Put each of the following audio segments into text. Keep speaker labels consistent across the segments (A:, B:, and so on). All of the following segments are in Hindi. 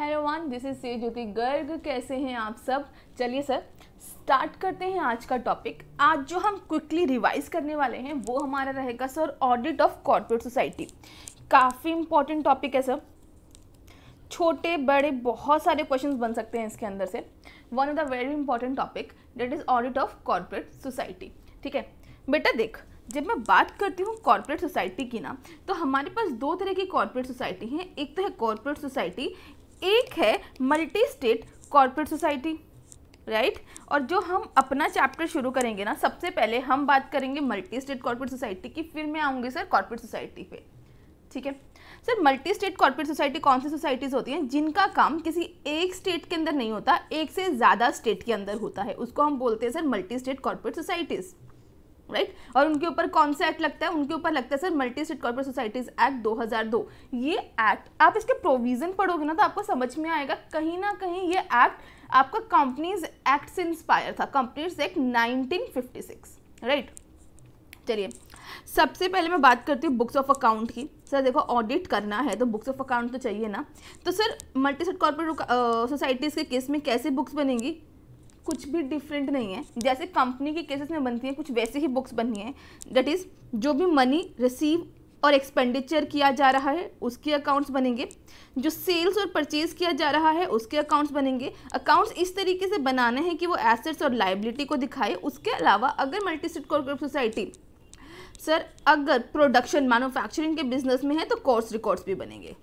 A: हेलो वन दिस इज से ज्योति गर्ग कैसे हैं आप सब चलिए सर स्टार्ट करते हैं आज का टॉपिक आज जो हम क्विकली रिवाइज करने वाले हैं वो हमारा रहेगा sir audit of corporate society काफ़ी इंपॉर्टेंट टॉपिक है सर छोटे बड़े बहुत सारे क्वेश्चन बन सकते हैं इसके अंदर से one of the very important topic that is audit of corporate society ठीक है बेटा देख जब मैं बात करती हूँ कॉर्पोरेट सोसाइटी की ना तो हमारे पास दो तरह की कॉर्पोरेट सोसाइटी हैं एक तो है कॉर्पोरेट सोसाइटी एक है multi state corporate society right और जो हम अपना चैप्टर शुरू करेंगे ना सबसे पहले हम बात करेंगे मल्टी स्टेट कॉर्पोरेट सोसाइटी की फिर मैं आऊँगी सर कॉर्पोरेट सोसाइटी पे ठीक है sir multi state corporate society कौन सी सोसाइटीज़ होती हैं जिनका काम किसी एक स्टेट के अंदर नहीं होता एक से ज़्यादा स्टेट के अंदर होता है उसको हम बोलते हैं sir multi state corporate societies right right? और उनके ऊपर कौन सा एक्ट लगता है उनके ऊपर लगता है sir multi state corporate societies act 2002 ये एक्ट आप इसके प्रोविजन पढ़ोगे ना तो आपको समझ में आएगा कहीं ना कहीं ये एक्ट आपका कंपनीज एक्ट से इंस्पायर था कंपनीज एक्ट 1956 राइट right? चलिए सबसे पहले मैं बात करती हूँ बुक्स ऑफ अकाउंट की सर देखो ऑडिट करना है तो बुक्स ऑफ अकाउंट तो चाहिए ना तो sir multi state corporate societies के केस में कैसे बुक्स बनेंगी कुछ भी डिफरेंट नहीं है जैसे कंपनी के केसेस में बनती हैं कुछ वैसे ही बुक्स बनी है दैट इज़ जो भी मनी रिसीव और एक्सपेंडिचर किया जा रहा है उसके अकाउंट्स बनेंगे जो सेल्स और परचेज किया जा रहा है उसके अकाउंट्स बनेंगे अकाउंट्स इस तरीके से बनाने हैं कि वो एसेट्स और लाइबिलिटी को दिखाए उसके अलावा अगर मल्टीसिट कॉर्पोरेट सोसाइटी सर अगर प्रोडक्शन मैनुफैक्चरिंग के बिजनेस में है तो कोर्स रिकॉर्ड्स भी बनेंगे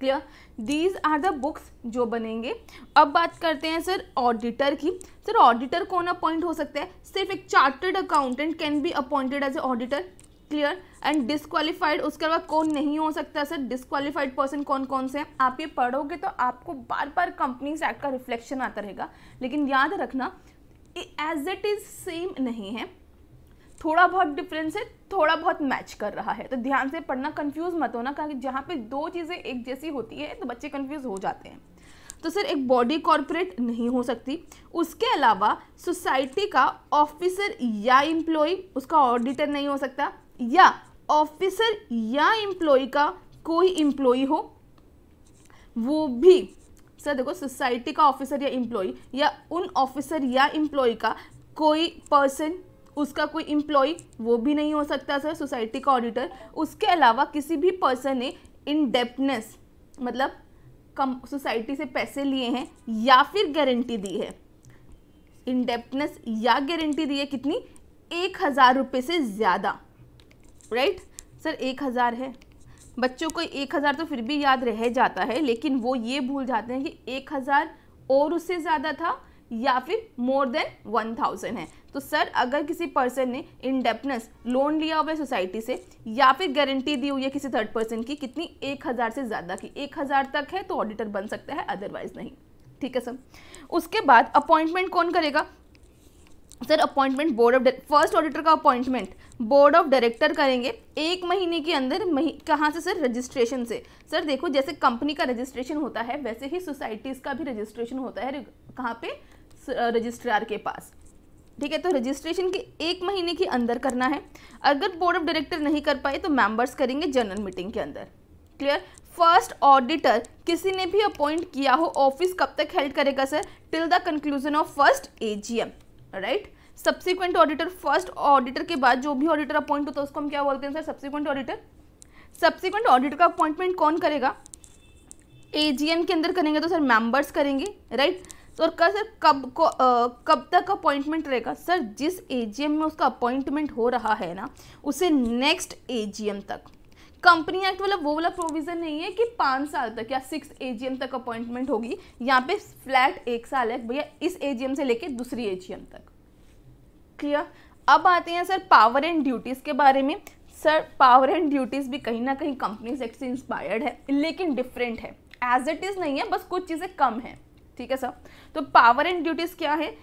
A: clear these are the books जो बनेंगे अब बात करते हैं सर ऑडिटर की सर ऑडिटर कौन अपॉइंट हो सकता है सिर्फ एक chartered accountant can be appointed as a auditor clear and disqualified उसके बाद कौन नहीं हो सकता सर डिसक्वालीफाइड पर्सन कौन कौन से हैं आप ये पढ़ोगे तो आपको बार बार कंपनीज एक्ट का रिफ्लेक्शन आता रहेगा लेकिन याद रखना एज इट इज़ सेम नहीं है थोड़ा बहुत डिफरेंस है थोड़ा बहुत मैच कर रहा है तो ध्यान से पढ़ना कंफ्यूज मत होना कारण जहाँ पे दो चीज़ें एक जैसी होती है तो बच्चे कंफ्यूज हो जाते हैं तो सर एक बॉडी कॉर्पोरेट नहीं हो सकती उसके अलावा सोसाइटी का ऑफिसर या इम्प्लॉय उसका ऑडिटर नहीं हो सकता या ऑफिसर या इम्प्लॉय का कोई इम्प्लॉय हो वो भी सर देखो सोसाइटी का ऑफिसर या इम्प्लॉय या उन ऑफिसर या इम्प्लॉय का कोई पर्सन उसका कोई इम्प्लॉय वो भी नहीं हो सकता सर सोसाइटी का ऑडिटर उसके अलावा किसी भी पर्सन ने इन डेपनेस मतलब कम सोसाइटी से पैसे लिए हैं या फिर गारंटी दी है इनडेपनेस या गारंटी दी है कितनी एक हज़ार रुपये से ज़्यादा राइट सर एक हज़ार है बच्चों को एक हज़ार तो फिर भी याद रह जाता है लेकिन वो ये भूल जाते हैं कि एक हज़ार और उससे ज़्यादा था या फिर मोर देन वन थाउजेंड है तो सर अगर किसी पर्सन ने इनडेपनेस लोन लिया हुआ है सोसाइटी से या फिर गारंटी दी हुई है किसी थर्ड पर्सन की कितनी एक हज़ार से ज़्यादा की एक हज़ार तक है तो ऑडिटर बन सकता है अदरवाइज नहीं ठीक है सर उसके बाद अपॉइंटमेंट कौन करेगा sir appointment board of first auditor का अपॉइंटमेंट बोर्ड ऑफ डायरेक्टर करेंगे एक महीने के अंदर मही कहाँ से सर रजिस्ट्रेशन से सर देखो जैसे कंपनी का रजिस्ट्रेशन होता है वैसे ही सोसाइटीज़ का भी रजिस्ट्रेशन होता है कहाँ पे रजिस्ट्रार के पास ठीक है तो रजिस्ट्रेशन के एक महीने के अंदर करना है अगर बोर्ड ऑफ डायरेक्टर नहीं कर पाए तो मेंबर्स करेंगे जनरल मीटिंग के अंदर क्लियर फर्स्ट ऑडिटर किसी ने भी अपॉइंट किया हो ऑफिस कब तक हेल्ड करेगा sir till the conclusion of first AGM right subsequent auditor first auditor के बाद जो भी ऑडिटर अपॉइंट होता है उसको हम क्या बोलते हैं sir subsequent auditor subsequent auditor का अपॉइंटमेंट कौन करेगा एजीएम के अंदर करेंगे तो सर मेंबर्स करेंगे राइट right? और क्या सर कब को आ, कब तक अपॉइंटमेंट रहेगा सर जिस एजीएम में उसका अपॉइंटमेंट हो रहा है ना उसे नेक्स्ट एजीएम तक कंपनी एक्ट वाला वो वाला प्रोविजन नहीं है कि पाँच साल तक या सिक्स एजीएम तक अपॉइंटमेंट होगी यहाँ पे फ्लैट एक साल है भैया इस एजीएम से लेके दूसरी एजीएम तक क्लियर अब आते हैं सर पावर एंड ड्यूटीज़ के बारे में सर पावर एंड ड्यूटीज़ भी कहीं ना कहीं कंपनीज एक्ट से इंस्पायर्ड है लेकिन डिफरेंट है एज इट इज़ नहीं है बस कुछ चीज़ें कम हैं ठीक है सर तो पावर एंड ड्यूटीज क्या है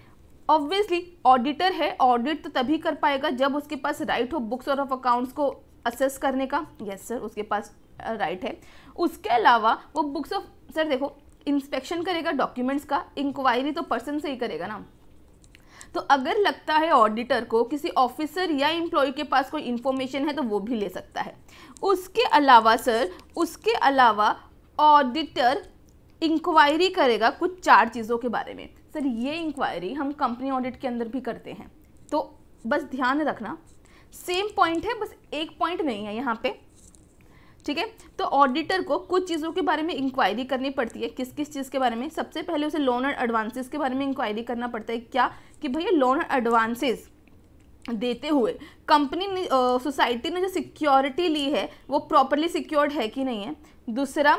A: ऑब्वियसली ऑडिटर है ऑडिट तो तभी कर पाएगा जब उसके पास राइट हो बुक्स और ऑफ अकाउंट्स को असेस करने का यस yes, सर उसके पास राइट है उसके अलावा वो बुक्स ऑफ सर देखो इंस्पेक्शन करेगा डॉक्यूमेंट्स का इंक्वायरी तो पर्सन से ही करेगा ना तो अगर लगता है ऑडिटर को किसी ऑफिसर या इम्प्लॉय के पास कोई इंफॉर्मेशन है तो वो भी ले सकता है उसके अलावा सर उसके अलावा ऑडिटर इंक्वायरी करेगा कुछ चार चीज़ों के बारे में सर ये इंक्वायरी हम कंपनी ऑडिट के अंदर भी करते हैं तो बस ध्यान रखना सेम पॉइंट है बस एक पॉइंट नहीं है यहाँ पे ठीक है तो ऑडिटर को कुछ चीज़ों के बारे में इंक्वायरी करनी पड़ती है किस किस चीज़ के बारे में सबसे पहले उसे लोन एंड एडवांसेस के बारे में इंक्वायरी करना पड़ता है क्या कि भैया लोन एंड एडवांसेस देते हुए कंपनी ने सोसाइटी ने जो सिक्योरिटी ली है वो प्रॉपरली सिक्योर्ड है कि नहीं है दूसरा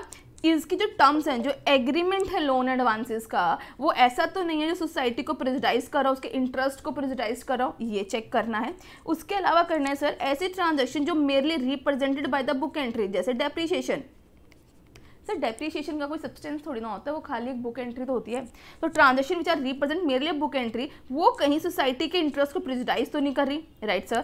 A: इसकी जो टर्म्स हैं जो एग्रीमेंट है लोन एडवांसेस का वो ऐसा तो नहीं है जो सोसाइटी को प्रेजिडाइज कर रहा हो उसके इंटरेस्ट को प्रेजिडाइज कर रहा हो ये चेक करना है उसके अलावा करना है सर ऐसी ट्रांजेक्शन जो merely represented by the book entry जैसे डेप्रीशिएशन सर डेप्रिशिएशन का कोई सब्सटेंस थोड़ी ना होता है वो खाली एक बुक एंट्री तो होती है तो ट्रांजेक्शन विच आर रिप्रेजेंट मेरे लिए बुक एंट्री वो कहीं सोसाइटी के इंटरेस्ट को प्रिजिडाइज तो नहीं कर रही राइट सर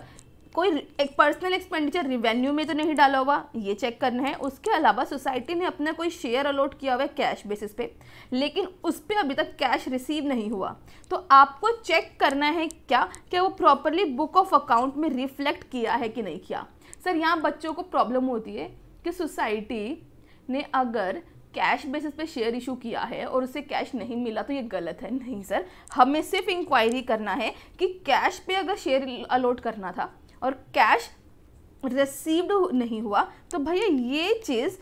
A: कोई एक पर्सनल एक्सपेंडिचर रिवेन्यू में तो नहीं डाला हुआ ये चेक करना है उसके अलावा सोसाइटी ने अपना कोई शेयर अलॉट किया हुआ है कैश बेसिस पे लेकिन उस पर अभी तक कैश रिसीव नहीं हुआ तो आपको चेक करना है क्या क्या वो प्रॉपरली बुक ऑफ अकाउंट में रिफ्लेक्ट किया है कि नहीं किया सर यहाँ बच्चों को प्रॉब्लम होती है कि सोसाइटी ने अगर कैश बेसिस पे शेयर इशू किया है और उसे कैश नहीं मिला तो ये गलत है नहीं सर हमें सिर्फ इंक्वायरी करना है कि कैश पे अगर शेयर अलॉट करना था और कैश रिसीव्ड नहीं हुआ तो भैया ये चीज़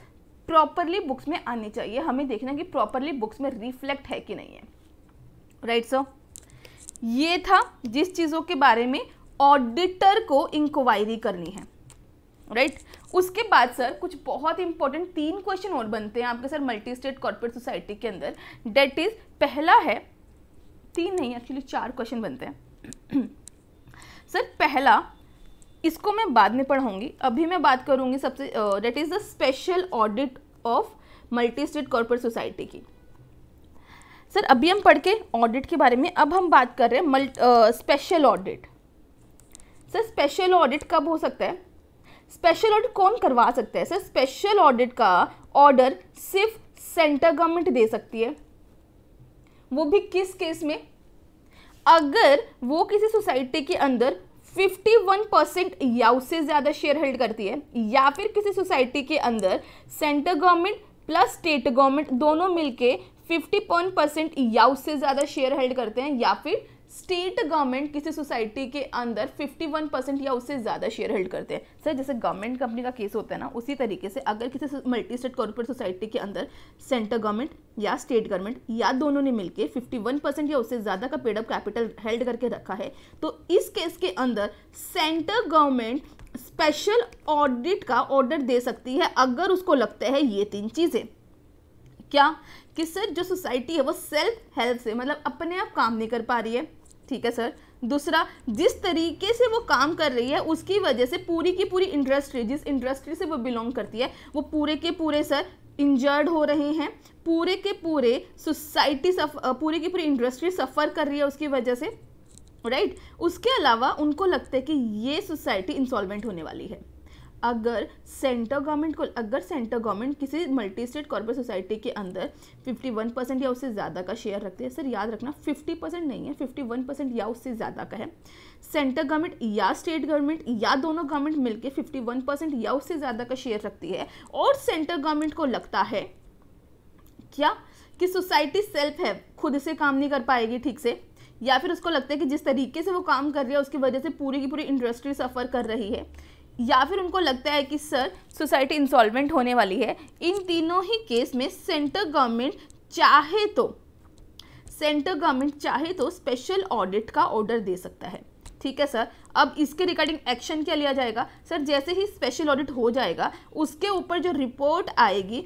A: प्रॉपरली बुक्स में आनी चाहिए हमें देखना कि प्रॉपरली बुक्स में रिफ्लेक्ट है कि नहीं है राइट right, सो so, ये था जिस चीज़ों के बारे में ऑडिटर को इंक्वायरी करनी है राइट right? उसके बाद सर कुछ बहुत इंपॉर्टेंट तीन क्वेश्चन और बनते हैं आपके sir multi state corporate society के अंदर डेट इज पहला है तीन नहीं एक्चुअली चार क्वेश्चन बनते हैं सर पहला इसको मैं बाद में पढ़ाऊंगी अभी मैं बात करूंगी सबसे that is the special audit of multi state corporate society की सर अभी हम पढ़ के ऑडिट के बारे में अब हम बात कर रहे हैं special audit sir special audit कब हो सकता है स्पेशल ऑडिट कौन करवा सकता है सर स्पेशल ऑडिट का ऑर्डर सिर्फ सेंट्रल गवर्नमेंट दे सकती है वो भी किस केस में अगर वो किसी सोसाइटी के अंदर 51 परसेंट या उससे ज़्यादा शेयर होल्ड करती है या फिर किसी सोसाइटी के अंदर central government plus state government दोनों मिलके 51 परसेंट या उससे ज़्यादा शेयर होल्ड करते हैं या फिर स्टेट गवर्नमेंट किसी सोसाइटी के अंदर 51 परसेंट या उससे ज़्यादा शेयर होल्ड करते हैं सर जैसे गवर्नमेंट कंपनी का केस होता है ना उसी तरीके से अगर किसी मल्टी स्टेट कॉरपोरेट सोसाइटी के अंदर सेंटर गवर्नमेंट या स्टेट गवर्नमेंट या दोनों ने मिलकर 51 परसेंट या उससे ज़्यादा का पेडअप कैपिटल हेल्ड करके रखा है तो इस केस के अंदर सेंटर गवर्नमेंट स्पेशल ऑडिट का ऑर्डर दे सकती है अगर उसको लगता है ये तीन चीज़ें क्या कि सर जो सोसाइटी है वो सेल्फ हेल्प से मतलब अपने आप काम नहीं कर पा रही है ठीक है सर दूसरा जिस तरीके से वो काम कर रही है उसकी वजह से पूरी की पूरी इंडस्ट्री जिस इंडस्ट्री से वो बिलोंग करती है वो पूरे के पूरे सर इंजर्ड हो रहे हैं पूरे के पूरे सोसाइटी पूरी की पूरी इंडस्ट्री सफ़र कर रही है उसकी वजह से राइट right? उसके अलावा उनको लगता है कि ये सोसाइटी इंसॉल्वेंट होने वाली है अगर सेंटर गवर्नमेंट को अगर सेंटर गवर्नमेंट किसी मल्टी स्टेट कॉर्पोरेट सोसाइटी के अंदर 51 परसेंट या उससे ज़्यादा का शेयर रखती है सर याद रखना 50 परसेंट नहीं है 51 परसेंट या उससे ज़्यादा का है सेंटर गवर्नमेंट या स्टेट गवर्नमेंट या दोनों गवर्नमेंट मिलकर 51 परसेंट या उससे ज़्यादा का शेयर रखती है और सेंटर गवर्नमेंट को लगता है क्या कि सोसाइटी सेल्फ है खुद से काम नहीं कर पाएगी ठीक से या फिर उसको लगता है कि जिस तरीके से वो काम कर रही है उसकी वजह से पूरी की पूरी इंडस्ट्री सफ़र कर रही है या फिर उनको लगता है कि सर सोसाइटी इंसॉल्वेंट होने वाली है इन तीनों ही केस में सेंट्रल गवर्नमेंट चाहे तो सेंट्रल गवर्नमेंट चाहे तो स्पेशल ऑडिट का ऑर्डर दे सकता है ठीक है सर अब इसके रिगार्डिंग एक्शन क्या लिया जाएगा सर जैसे ही स्पेशल ऑडिट हो जाएगा उसके ऊपर जो रिपोर्ट आएगी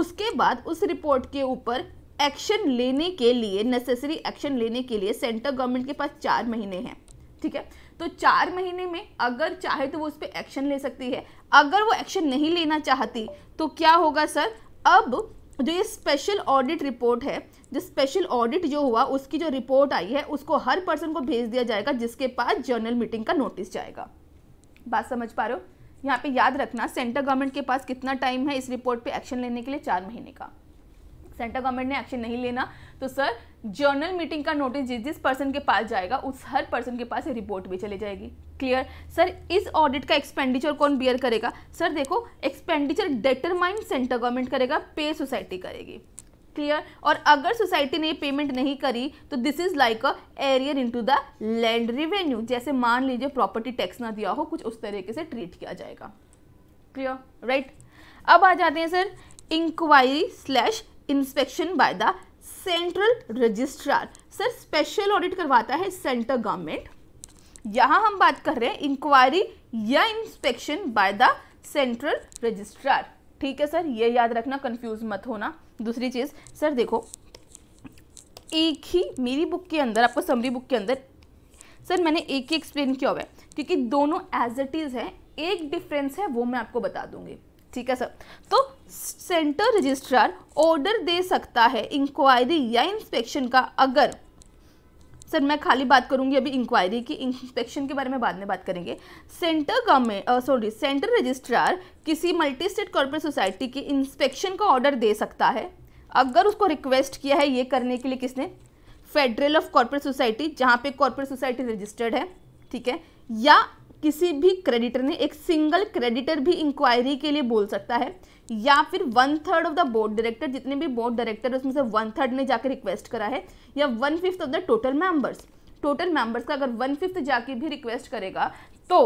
A: उसके बाद उस रिपोर्ट के ऊपर एक्शन लेने के लिए नेसेसरी एक्शन लेने के लिए सेंट्रल गवर्नमेंट के पास चार महीने हैं ठीक है तो चार महीने में अगर चाहे तो वो उस पर एक्शन ले सकती है अगर वो एक्शन नहीं लेना चाहती तो क्या होगा सर अब जो ये स्पेशल ऑडिट रिपोर्ट है जो स्पेशल ऑडिट जो हुआ उसकी जो रिपोर्ट आई है उसको हर पर्सन को भेज दिया जाएगा जिसके पास जर्नल मीटिंग का नोटिस जाएगा बात समझ पा रहे हो यहाँ पे याद रखना सेंट्रल गवर्नमेंट के पास कितना टाइम है इस रिपोर्ट पे एक्शन लेने के लिए चार महीने का सेंट्रल गवर्नमेंट ने एक्शन नहीं लेना तो सर जर्नल मीटिंग का नोटिस जिस जिस पर्सन के पास जाएगा उस हर पर्सन के पास रिपोर्ट भी चली जाएगी क्लियर सर इस ऑडिट का एक्सपेंडिचर कौन बियर करेगा सर देखो एक्सपेंडिचर डेटरमाइन सेंटर गवर्नमेंट करेगा पे सोसाइटी करेगी क्लियर और अगर सोसाइटी ने ये पेमेंट नहीं करी तो this is like a arrear into the land revenue जैसे मान लीजिए प्रॉपर्टी टैक्स ना दिया हो कुछ उस तरीके से ट्रीट किया जाएगा क्लियर राइट right? अब आ जाते हैं sir inquiry slash inspection by the central registrar sir special audit करवाता है सेंट्रल गवर्नमेंट यहाँ हम बात कर रहे हैं इंक्वायरी या inspection by the central registrar ठीक है सर ये याद रखना कंफ्यूज मत होना दूसरी चीज़ सर देखो एक ही मेरी बुक के अंदर आपको समरी बुक के अंदर सर मैंने एक ही एक्सप्लेन किया हुआ है क्योंकि दोनों एज इट इज़ है एक डिफरेंस है वो मैं आपको बता दूंगी ठीक है सर तो सेंटर रजिस्ट्रार ऑर्डर दे सकता है इंक्वायरी या इंस्पेक्शन का अगर सर मैं खाली बात करूंगी अभी इंक्वायरी की इंस्पेक्शन के बारे में बाद में बात करेंगे centre government sorry centre registrar किसी मल्टी स्टेट कॉर्पोरेट सोसाइटी की इंस्पेक्शन का ऑर्डर दे सकता है अगर उसको रिक्वेस्ट किया है ये करने के लिए किसने फेडरल ऑफ कॉर्पोरेट सोसाइटी जहाँ पे कॉर्पोरेट सोसाइटी रजिस्टर्ड है ठीक है या किसी भी क्रेडिटर ने एक सिंगल क्रेडिटर भी इंक्वायरी के लिए बोल सकता है या फिर one third of the board director जितने भी बोर्ड डायरेक्टर उसमें से वन थर्ड ने जाकर रिक्वेस्ट करा है या one fifth of the total members total members का अगर वन फिफ्थ जाके भी रिक्वेस्ट करेगा तो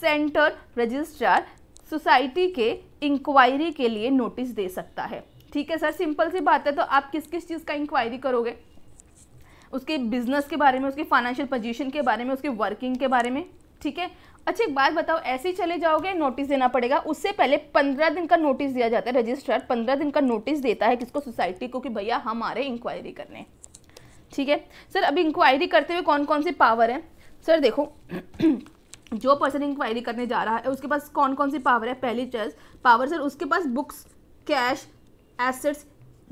A: सेंटर रजिस्ट्रार सोसाइटी के इंक्वायरी के लिए नोटिस दे सकता है ठीक है सर सिंपल सी बात है तो आप किस किस चीज़ का इंक्वायरी करोगे उसके बिजनेस के बारे में उसके फाइनेंशियल पोजीशन के बारे में उसके वर्किंग के बारे में ठीक है अच्छा एक बात बताओ ऐसे ही चले जाओगे नोटिस देना पड़ेगा उससे पहले पंद्रह दिन का नोटिस दिया जाता है रजिस्ट्रार पंद्रह दिन का नोटिस देता है किसको सोसाइटी को कि भैया हमारे इंक्वायरी करने ठीक है सर अभी इंक्वायरी करते हुए कौन कौन सी पावर है सर देखो जो पर्सन इंक्वायरी करने जा रहा है उसके पास कौन कौन सी पावर है पहली चर्ज पावर सर उसके पास बुक्स कैश एसेट्स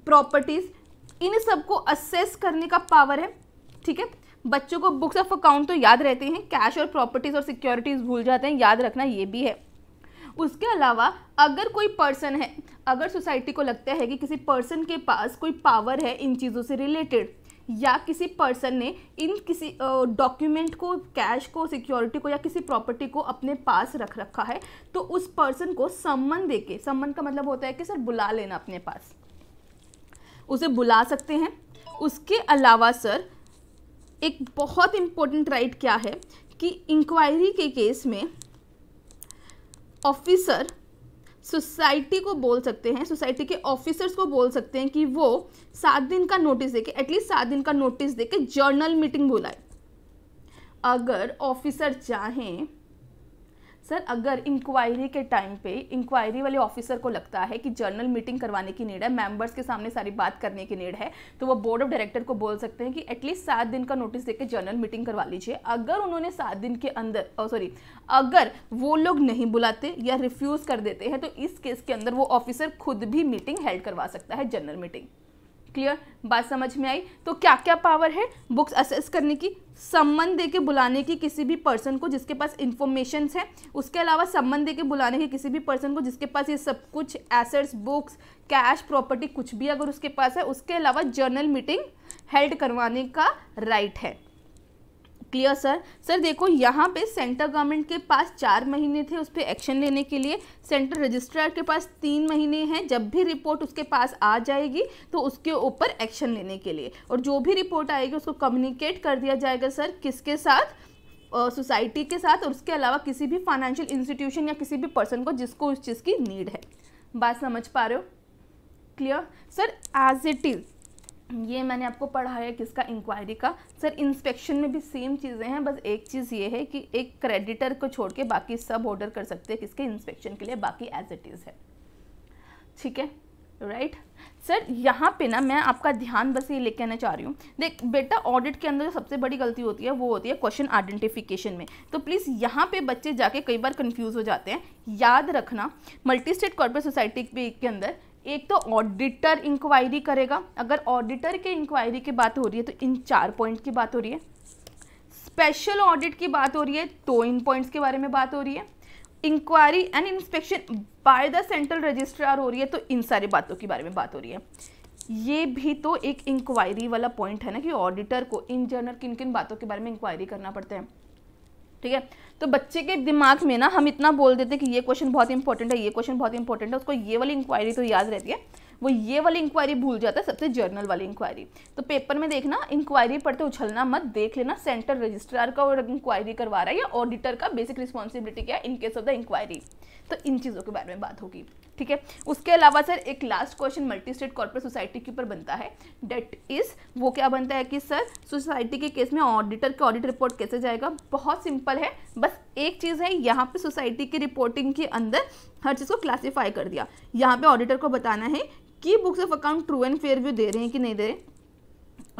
A: प्रॉपर्टीज़ इन सबको असेस करने का पावर है ठीक है बच्चों को बुक्स ऑफ अकाउंट तो याद रहते हैं कैश और प्रॉपर्टीज़ और सिक्योरिटीज़ भूल जाते हैं याद रखना ये भी है उसके अलावा अगर कोई पर्सन है अगर सोसाइटी को लगता है कि किसी पर्सन के पास कोई पावर है इन चीज़ों से रिलेटेड या किसी पर्सन ने इन किसी डॉक्यूमेंट को कैश को सिक्योरिटी को या किसी प्रॉपर्टी को अपने पास रख रखा है तो उस पर्सन को सम्मन देके सम्मन का मतलब होता है कि सर बुला लेना अपने पास उसे बुला सकते हैं उसके अलावा सर एक बहुत इम्पोर्टेंट राइट क्या है कि इंक्वायरी के केस में ऑफिसर सोसाइटी को बोल सकते हैं सोसाइटी के ऑफिसर्स को बोल सकते हैं कि वो सात दिन का नोटिस देके एटलीस्ट सात दिन का नोटिस देके जर्नल मीटिंग बुलाए अगर ऑफिसर चाहें सर अगर इंक्वायरी के टाइम पे इंक्वायरी वाले ऑफिसर को लगता है कि जर्नल मीटिंग करवाने की नीड है मेंबर्स के सामने सारी बात करने की नीड है तो वो बोर्ड ऑफ डायरेक्टर को बोल सकते हैं कि एटलीस्ट सात दिन का नोटिस देकर जर्नल मीटिंग करवा लीजिए अगर उन्होंने सात दिन के अंदर सॉरी oh, अगर वो लोग नहीं बुलाते या रिफ्यूज़ कर देते हैं तो इस केस के अंदर वो ऑफिसर खुद भी मीटिंग हेल्ड करवा सकता है जनरल मीटिंग क्लियर बात समझ में आई तो क्या क्या पावर है बुक्स असेस करने की सम्मन दे के बुलाने की किसी भी पर्सन को जिसके पास इंफॉर्मेशन है उसके अलावा सम्मन दे के बुलाने की किसी भी पर्सन को जिसके पास ये सब कुछ एसेट्स बुक्स कैश प्रॉपर्टी कुछ भी अगर उसके पास है उसके अलावा जर्नल मीटिंग हेल्ड करवाने का राइट है क्लियर सर सर देखो यहाँ पे सेंटर गवर्नमेंट के पास चार महीने थे उस पर एक्शन लेने के लिए सेंटर रजिस्ट्रार के पास तीन महीने हैं जब भी रिपोर्ट उसके पास आ जाएगी तो उसके ऊपर एक्शन लेने के लिए और जो भी रिपोर्ट आएगी उसको कम्युनिकेट कर दिया जाएगा सर किसके साथ सोसाइटी के साथ और उसके अलावा किसी भी फाइनेंशियल इंस्टीट्यूशन या किसी भी पर्सन को जिसको उस चीज़ की नीड है बात समझ पा रहे हो clear sir as it is ये मैंने आपको पढ़ा है किसका इंक्वायरी का सर इंस्पेक्शन में भी सेम चीज़ें हैं बस एक चीज़ ये है कि एक क्रेडिटर को छोड़ के बाकी सब ऑर्डर कर सकते हैं किसके इंस्पेक्शन के लिए बाकी एज इट इज़ है ठीक है राइट सर यहाँ पे ना मैं आपका ध्यान बस ये लेके आना चाह रही हूँ देख बेटा ऑडिट के अंदर जो सबसे बड़ी गलती होती है वो होती है क्वेश्चन आइडेंटिफिकेशन में तो प्लीज़ यहाँ पे बच्चे जाके कई बार कंफ्यूज हो जाते हैं याद रखना मल्टी स्टेट कॉर्पोरेट सोसाइटी के अंदर एक तो ऑडिटर इंक्वायरी करेगा अगर ऑडिटर के इंक्वायरी की बात हो रही है तो इन चार पॉइंट की बात हो रही है स्पेशल ऑडिट की बात हो रही है तो इन पॉइंट्स के बारे में बात हो रही है inquiry and inspection by the central registrar हो रही है तो इन सारी बातों के बारे में बात हो रही है ये भी तो एक इंक्वायरी वाला पॉइंट है ना कि ऑडिटर को इन जनरल किन किन बातों के बारे में इंक्वायरी करना पड़ता है ठीक है तो बच्चे के दिमाग में ना हम इतना बोल देते हैं कि ये क्वेश्चन बहुत इंपॉर्टेंट है ये क्वेश्चन बहुत इंपॉर्टेंट है उसको ये वाली इंक्वायरी तो याद रहती है वो ये वाली इंक्वायरी भूल जाता है सबसे जर्नल वाली इंक्वायरी तो पेपर में देखना इंक्वायरी पढ़ते तो उछलना मत देख लेना सेंटर रजिस्ट्रार का और इंक्वायरी करवा रहा है या ऑडिटर का बेसिक रिस्पॉन्सिबिलिटी क्या है in case of the inquiry तो इन चीज़ों के बारे में बात होगी ठीक है उसके अलावा सर एक last question multi state corporate society के ऊपर बनता है डेट इज़ वो क्या बनता है कि सर सोसाइटी के केस में ऑडिटर के ऑडिट रिपोर्ट कैसे जाएगा बहुत सिंपल है बस एक चीज़ है यहाँ पे सोसाइटी की रिपोर्टिंग के अंदर हर चीज़ को क्लासीफाई कर दिया यहाँ पे ऑडिटर को बताना है कि books of account true and fair view दे रहे हैं कि नहीं दे रहे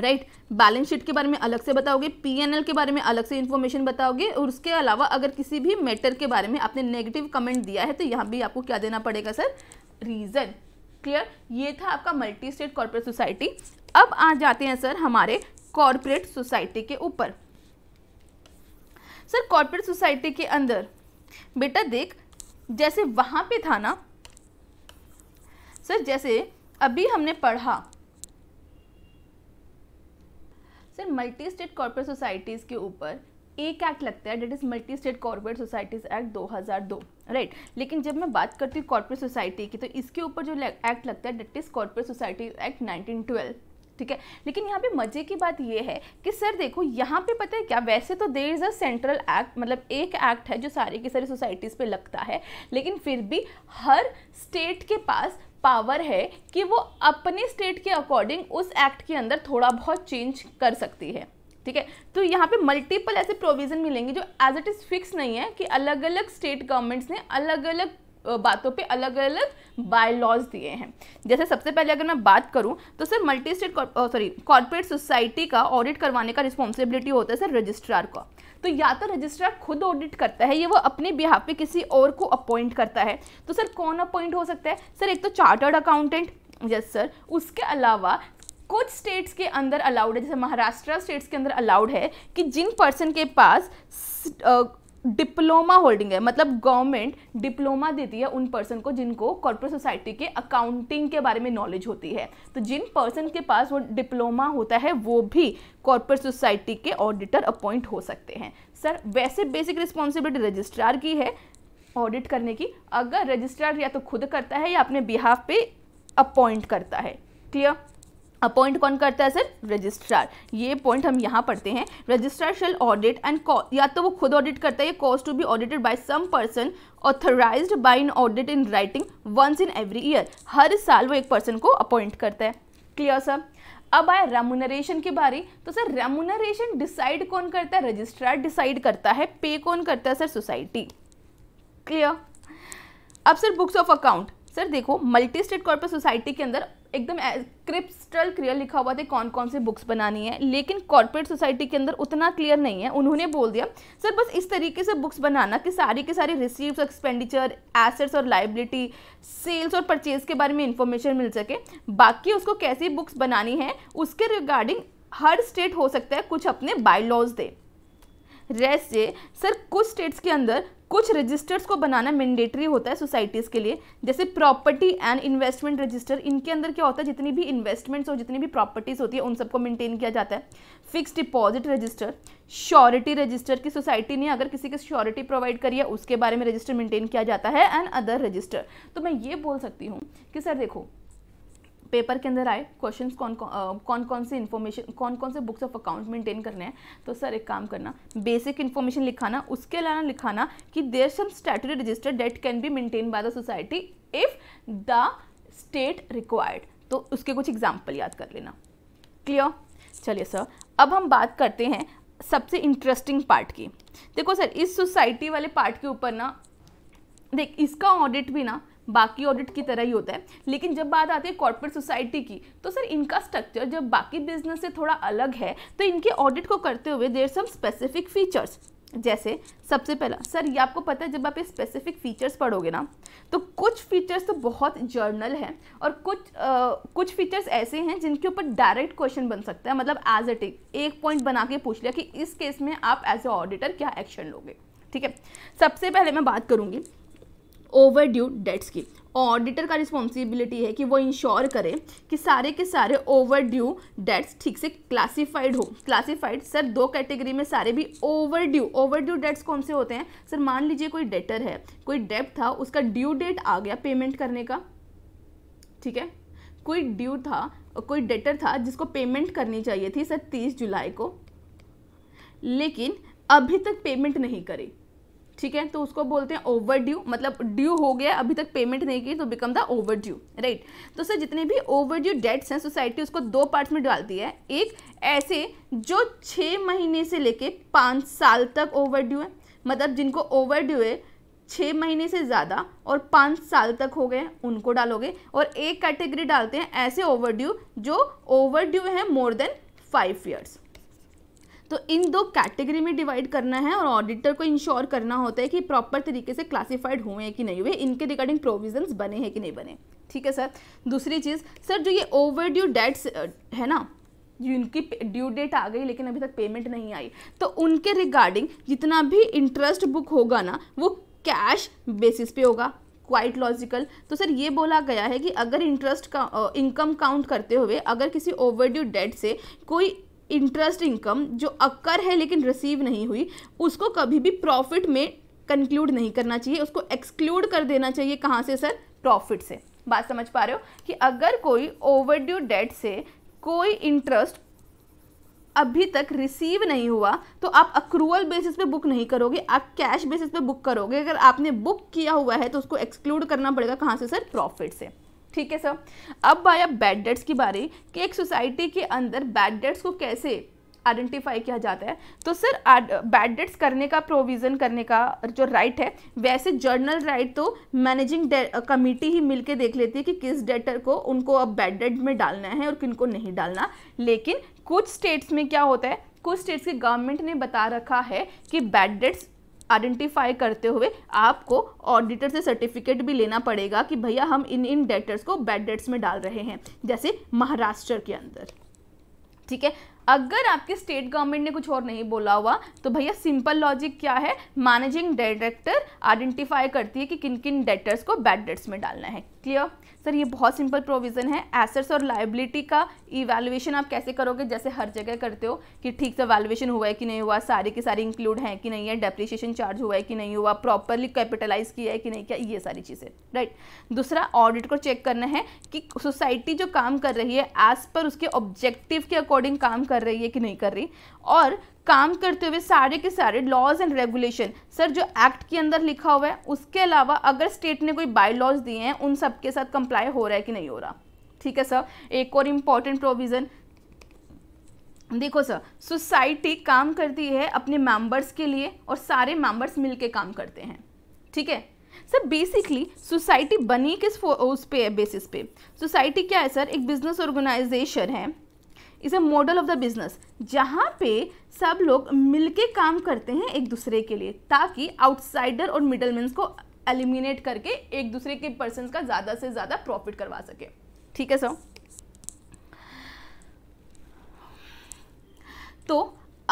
A: राइट right? बैलेंस शीट के बारे में अलग से बताओगे पीएनएल के बारे में अलग से इन्फॉर्मेशन बताओगे और उसके अलावा अगर किसी भी मैटर के बारे में आपने नेगेटिव कमेंट दिया है तो यहाँ भी आपको क्या देना पड़ेगा सर रीज़न क्लियर ये था आपका मल्टी स्टेट कॉरपोरेट सोसाइटी अब आ जाते हैं सर हमारे कॉरपोरेट सोसाइटी के ऊपर सर कॉरपोरेट सोसाइटी के अंदर बेटा देख जैसे वहाँ पे था ना सर जैसे अभी हमने पढ़ा sir multi state corporate societies के ऊपर एक एक्ट लगता है that is multi state corporate societies act 2002 right right. लेकिन जब मैं बात करती हूँ कॉर्पोरेट सोसाइटी की तो इसके ऊपर जो एक्ट लगता है that is corporate society act 1912 ठीक है लेकिन यहाँ पे मजे की बात ये है कि सर देखो यहाँ पे पता है क्या वैसे तो there is a central act मतलब एक एक्ट है जो सारे की सारी सोसाइटीज़ पे लगता है लेकिन फिर भी हर स्टेट के पास पावर है कि वो अपने स्टेट के अकॉर्डिंग उस एक्ट के अंदर थोड़ा बहुत चेंज कर सकती है ठीक है तो यहाँ पे मल्टीपल ऐसे प्रोविज़न मिलेंगे जो एज इट इज़ फिक्स नहीं है कि अलग अलग स्टेट गवर्नमेंट्स ने अलग अलग बातों पे अलग अलग बायलॉज दिए हैं जैसे सबसे पहले अगर मैं बात करूं तो sir multi state sorry corporate society का ऑडिट करवाने का रिस्पॉन्सिबिलिटी होता है सर रजिस्ट्रार का तो या तो रजिस्ट्रार खुद ऑडिट करता है या वो अपने बिहाफ पे किसी और को अपॉइंट करता है तो सर कौन अपॉइंट हो सकता है सर एक तो चार्टर्ड अकाउंटेंट यस सर उसके अलावा कुछ स्टेट्स के अंदर अलाउड है जैसे महाराष्ट्र स्टेट्स के अंदर अलाउड है कि जिन पर्सन के पास डिप्लोमा होल्डिंग है मतलब गवर्नमेंट डिप्लोमा देती है उन पर्सन को जिनको कॉर्पोरेट सोसाइटी के अकाउंटिंग के बारे में नॉलेज होती है तो जिन पर्सन के पास वो डिप्लोमा होता है वो भी कॉर्पोरेट सोसाइटी के ऑडिटर अपॉइंट हो सकते हैं सर वैसे बेसिक रिस्पॉन्सिबिलिटी रजिस्ट्रार की है ऑडिट करने की अगर रजिस्ट्रार या तो खुद करता है या अपने बिहाफ पे अपॉइंट करता है क्लियर अपॉइंट कौन करता है सर रजिस्ट्रार ये पॉइंट हम यहाँ पढ़ते हैं रजिस्ट्रार शेल ऑडिट एंड या तो वो खुद ऑडिट करता है या cause to be audited by some person authorised by in audit in writing once in every year हर साल वो एक पर्सन को अपॉइंट करता है क्लियर सर अब आए रेमुनरेशन के बारे तो सर रेमुनरेशन डिसाइड कौन करता है रजिस्ट्रार डिसाइड करता है पे कौन करता है सर सोसाइटी क्लियर अब sir books of account sir देखो मल्टी स्टेट कॉर्पोरेट सोसाइटी के अंदर एकदम क्रिप्टल क्लियर लिखा हुआ था कौन कौन सी बुक्स बनानी है लेकिन कॉर्पोरेट सोसाइटी के अंदर उतना क्लियर नहीं है उन्होंने बोल दिया सर बस इस तरीके से बुक्स बनाना कि सारी के सारी रिसीव्स एक्सपेंडिचर एसेट्स और लाइबिलिटी सेल्स और परचेज के बारे में इंफॉर्मेशन मिल सके बाकी उसको कैसी बुक्स बनानी है उसके रिगार्डिंग हर स्टेट हो सकता है कुछ अपने बाई दे रेस्ट जे सर कुछ स्टेट्स के अंदर कुछ रजिस्टर्स को बनाना मैंडेटरी होता है सोसाइटीज़ के लिए जैसे प्रॉपर्टी एंड इन्वेस्टमेंट रजिस्टर इनके अंदर क्या होता है जितनी भी इन्वेस्टमेंट्स और जितनी भी प्रॉपर्टीज़ होती है उन सबको मेंटेन किया जाता है fix deposit register surety register की सोसाइटी ने अगर किसी की श्योरिटी प्रोवाइड करी है उसके बारे में रजिस्टर मेंटेन किया जाता है एंड अदर रजिस्टर तो मैं ये बोल सकती हूँ कि सर देखो पेपर के अंदर आए क्वेश्चन कौन कौन कौन कौन से इन्फॉर्मेशन कौन कौन से बुक्स ऑफ अकाउंट मेंटेन करने हैं तो सर एक काम करना बेसिक इन्फॉर्मेशन लिखाना उसके अलावा लिखाना कि there some statutory register that can be maintain by the society if the state required तो उसके कुछ एग्जाम्पल याद कर लेना क्लियर चलिए सर अब हम बात करते हैं सबसे इंटरेस्टिंग पार्ट की देखो सर इस सोसाइटी वाले पार्ट के ऊपर ना देख इसका ऑडिट भी ना बाकी ऑडिट की तरह ही होता है लेकिन जब बात आती है कॉर्पोरेट सोसाइटी की तो सर इनका स्ट्रक्चर जब बाकी बिजनेस से थोड़ा अलग है तो इनके ऑडिट को करते हुए देर सम स्पेसिफिक फीचर्स जैसे सबसे पहला सर ये आपको पता है जब आप ये स्पेसिफिक फीचर्स पढ़ोगे ना तो कुछ फीचर्स तो बहुत जर्नल हैं और कुछ आ, कुछ फीचर्स ऐसे हैं जिनके ऊपर डायरेक्ट क्वेश्चन बन सकता है मतलब एज अ टेक एक पॉइंट बना के पूछ लिया कि इस केस में आप एज ए ऑडिटर क्या एक्शन लोगे ठीक है सबसे पहले मैं बात करूँगी ओवर ड्यू डेट्स की ऑडिटर का रिस्पॉन्सिबिलिटी है कि वो इंश्योर करे कि सारे के सारे ओवर ड्यू डेट्स ठीक से क्लासिफाइड हो क्लासिफाइड सर दो कैटेगरी में सारे भी over due over due debts कौन से होते हैं सर मान लीजिए कोई डेटर है कोई डेट था उसका ड्यू डेट आ गया पेमेंट करने का ठीक है कोई ड्यू था कोई डेटर था जिसको पेमेंट करनी चाहिए थी सर तीस जुलाई को लेकिन अभी तक पेमेंट नहीं करी ठीक है तो उसको बोलते हैं ओवर ड्यू मतलब ड्यू हो गया अभी तक पेमेंट नहीं की तो become the over due right तो सर जितने भी ओवर ड्यू डेट्स हैं सोसाइटी उसको दो पार्ट्स में डालती है एक ऐसे जो छः महीने से लेके पाँच साल तक ओवर ड्यू है मतलब जिनको ओवर ड्यू है छः महीने से ज़्यादा और पाँच साल तक हो गए उनको डालोगे और एक कैटेगरी डालते हैं ऐसे ओवर ड्यू जो ओवर ड्यू है मोर देन फाइव ईयर्स तो इन दो कैटेगरी में डिवाइड करना है और ऑडिटर को इंश्योर करना होता है कि प्रॉपर तरीके से क्लासिफाइड हुए हैं कि नहीं हुए इनके रिगार्डिंग प्रोविजंस बने हैं कि नहीं बने ठीक है सर दूसरी चीज़ सर जो ये ओवर ड्यू डेट्स है ना इनकी ड्यू डेट आ गई लेकिन अभी तक पेमेंट नहीं आई तो उनके रिगार्डिंग जितना भी इंटरेस्ट बुक होगा ना वो कैश बेसिस पे होगा क्वाइट लॉजिकल तो सर ये बोला गया है कि अगर इंटरेस्ट का इनकम काउंट करते हुए अगर किसी ओवरड्यू डेट से कोई इंटरेस्ट इनकम जो अक्कर है लेकिन रिसीव नहीं हुई उसको कभी भी प्रॉफिट में कंक्लूड नहीं करना चाहिए उसको एक्सक्लूड कर देना चाहिए कहाँ से सर प्रॉफिट से बात समझ पा रहे हो कि अगर कोई ओवरड्यू डेट से कोई इंटरेस्ट अभी तक रिसीव नहीं हुआ तो आप अक्रूअल बेसिस पे बुक नहीं करोगे आप कैश बेसिस पे बुक करोगे अगर आपने बुक किया हुआ है तो उसको एक्सक्लूड करना पड़ेगा कहाँ से सर प्रॉफिट से ठीक है सर अब आया बैड डेट्स के बारे कि एक सोसाइटी के अंदर बैड डेट्स को कैसे आइडेंटिफाई किया जाता है तो सर बैड डेट्स करने का प्रोविज़न करने का जो राइट है वैसे जर्नल राइट तो मैनेजिंग कमेटी ही मिलके देख लेती है कि किस डेटर को उनको अब बैड डेट में डालना है और किन को नहीं डालना लेकिन कुछ स्टेट्स में क्या होता है कुछ स्टेट्स के गवर्नमेंट ने बता रखा है कि बैड डेट्स आइडेंटिफाई करते हुए आपको ऑडिटर से सर्टिफिकेट भी लेना पड़ेगा कि भैया हम इन इन डेटर्स को बैड डेट्स में डाल रहे हैं जैसे महाराष्ट्र के अंदर ठीक है अगर आपके स्टेट गवर्नमेंट ने कुछ और नहीं बोला हुआ तो भैया सिंपल लॉजिक क्या है मैनेजिंग डायरेक्टर आइडेंटिफाई करती है कि किन किन डेटर्स को बैड डेट्स में डालना है क्लियर सर ये बहुत सिंपल प्रोविज़न है एसेट्स और लाइबिलिटी का इवेलुएशन आप कैसे करोगे जैसे हर जगह करते हो कि ठीक से वैल्यूएशन हुआ है कि नहीं हुआ सारे के सारे इंक्लूड हैं कि नहीं है डेप्रिशिएशन चार्ज हुआ है कि नहीं हुआ प्रॉपरली कैपिटलाइज किया है कि नहीं किया ये सारी चीज़ें राइट दूसरा ऑडिट को चेक करना है कि सोसाइटी जो काम कर रही है एज पर उसके ऑब्जेक्टिव के अकॉर्डिंग काम कर रही है कि नहीं कर रही और काम करते हुए सारे के सारे लॉज एंड रेगुलेशन सर जो एक्ट के अंदर लिखा हुआ है उसके अलावा अगर स्टेट ने कोई बाई लॉज दिए हैं उन सब के साथ कंप्लाई हो रहा है कि नहीं हो रहा ठीक है सर एक और इम्पॉर्टेंट प्रोविज़न देखो सर सोसाइटी काम करती है अपने मेंबर्स के लिए और सारे मेंबर्स मिलके काम करते हैं ठीक है सर बेसिकली सोसाइटी बनी किस उस पे बेसिस पे सोसाइटी क्या है सर एक बिजनेस ऑर्गेनाइजेशन है is a model of the business जहाँ पे सब लोग मिलके काम करते हैं एक दूसरे के लिए ताकि आउटसाइडर और मिडलमैन को एलिमिनेट करके एक दूसरे के पर्सन का ज़्यादा से ज़्यादा प्रॉफिट करवा सके ठीक है सर तो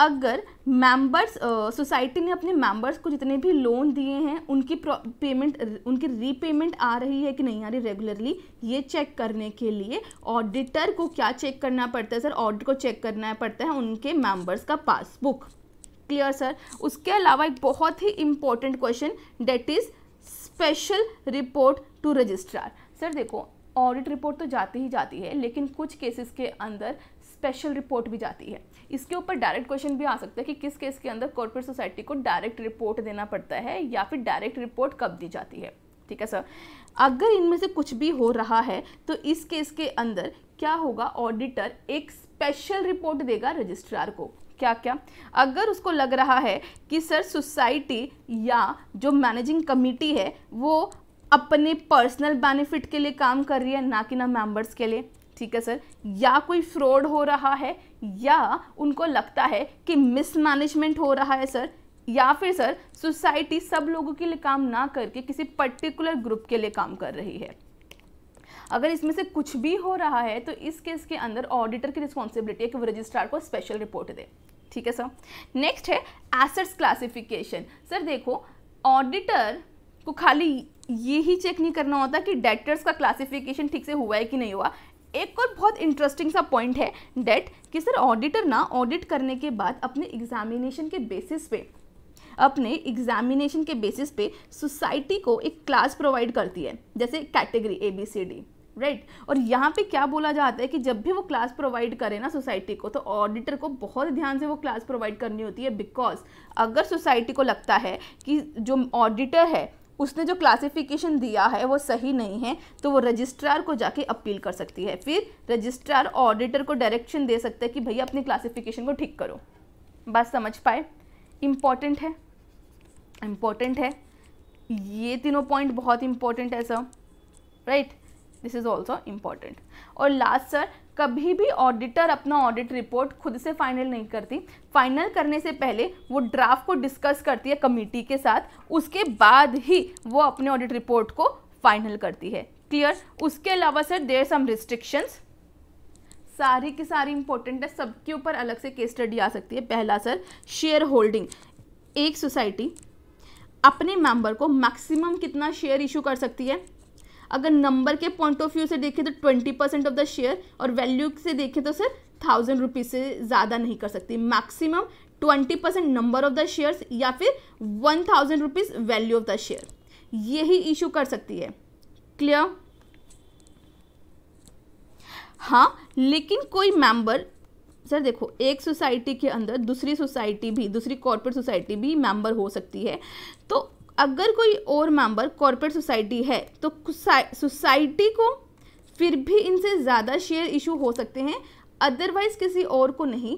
A: अगर मेंबर्स सोसाइटी ने अपने मेंबर्स को जितने भी लोन दिए हैं उनकी पेमेंट उनकी रीपेमेंट आ रही है कि नहीं आ रही रेगुलरली ये चेक करने के लिए ऑडिटर को क्या चेक करना पड़ता है सर ऑडिट को चेक करना पड़ता है उनके मेंबर्स का पासबुक क्लियर सर उसके अलावा एक बहुत ही important question that is special report to registrar sir देखो ऑडिट रिपोर्ट तो जाती ही जाती है लेकिन कुछ केसेस के अंदर स्पेशल रिपोर्ट भी जाती है इसके ऊपर डायरेक्ट क्वेश्चन भी आ सकता है कि किस केस के अंदर कॉर्पोरेट सोसाइटी को डायरेक्ट रिपोर्ट देना पड़ता है या फिर डायरेक्ट रिपोर्ट कब दी जाती है ठीक है सर अगर इनमें से कुछ भी हो रहा है तो इस केस के अंदर क्या होगा ऑडिटर एक स्पेशल रिपोर्ट देगा रजिस्ट्रार को क्या क्या अगर उसको लग रहा है कि सर सोसाइटी या जो मैनेजिंग कमिटी है वो अपने पर्सनल बेनिफिट के लिए काम कर रही है ना कि ना मेंबर्स के लिए ठीक है सर या कोई फ्रॉड हो रहा है या उनको लगता है कि मिसमैनेजमेंट हो रहा है सर या फिर सर सोसाइटी सब लोगों के लिए काम ना करके किसी पर्टिकुलर ग्रुप के लिए काम कर रही है अगर इसमें से कुछ भी हो रहा है तो इस केस के अंदर ऑडिटर की रिस्पॉन्सिबिलिटी है कि वो रजिस्ट्रार को स्पेशल रिपोर्ट दे ठीक है सर नेक्स्ट है एसेट्स क्लासिफिकेशन सर देखो ऑडिटर को खाली ये ही चेक नहीं करना होता कि डेटर्स का क्लासिफिकेशन ठीक से हुआ है कि नहीं हुआ एक और बहुत इंटरेस्टिंग सा पॉइंट है डेट कि सर ऑडिटर ना ऑडिट करने के बाद अपने एग्जामिनेशन के बेसिस पे अपने एग्जामिनेशन के बेसिस पे सोसाइटी को एक क्लास प्रोवाइड करती है जैसे category A B C D right और यहाँ पे क्या बोला जाता है कि जब भी वो क्लास प्रोवाइड करे ना सोसाइटी को तो ऑडिटर को बहुत ध्यान से वो क्लास प्रोवाइड करनी होती है बिकॉज अगर सोसाइटी को लगता है कि जो ऑडिटर है उसने जो क्लासिफिकेशन दिया है वो सही नहीं है तो वो रजिस्ट्रार को जाके अपील कर सकती है फिर रजिस्ट्रार ऑडिटर को डायरेक्शन दे सकता है कि भैया अपने क्लासिफिकेशन को ठीक करो बात समझ पाए इम्पॉर्टेंट है इम्पॉर्टेंट है ये तीनों पॉइंट बहुत इम्पॉर्टेंट है sir right this is also important और लास्ट सर कभी भी ऑडिटर अपना ऑडिट रिपोर्ट खुद से फाइनल नहीं करती फाइनल करने से पहले वो ड्राफ्ट को डिस्कस करती है कमेटी के साथ उसके बाद ही वो अपने ऑडिट रिपोर्ट को फाइनल करती है क्लियर उसके अलावा सर देर सम रिस्ट्रिक्शंस सारी की सारी इंपॉर्टेंट है सबके ऊपर अलग से केस स्टडी आ सकती है पहला सर शेयर होल्डिंग एक सोसाइटी अपने मेंबर को मैक्सिमम कितना शेयर इशू कर सकती है अगर नंबर के पॉइंट ऑफ व्यू से देखें तो twenty percent of the share और वैल्यू से देखें तो सर थाउजेंड रुपीज़ से ज़्यादा नहीं कर सकती maximum twenty percent number of the shares या फिर one thousand rupees value of the share यही इशू कर सकती है क्लियर हाँ लेकिन कोई मेंबर सर देखो एक सोसाइटी के अंदर दूसरी सोसाइटी भी दूसरी कॉर्पोरेट सोसाइटी भी मेंबर हो सकती है तो अगर कोई और मेंबर कॉरपोरेट सोसाइटी है तो सोसाइटी को फिर भी इनसे ज़्यादा शेयर इशू हो सकते हैं अदरवाइज़ किसी और को नहीं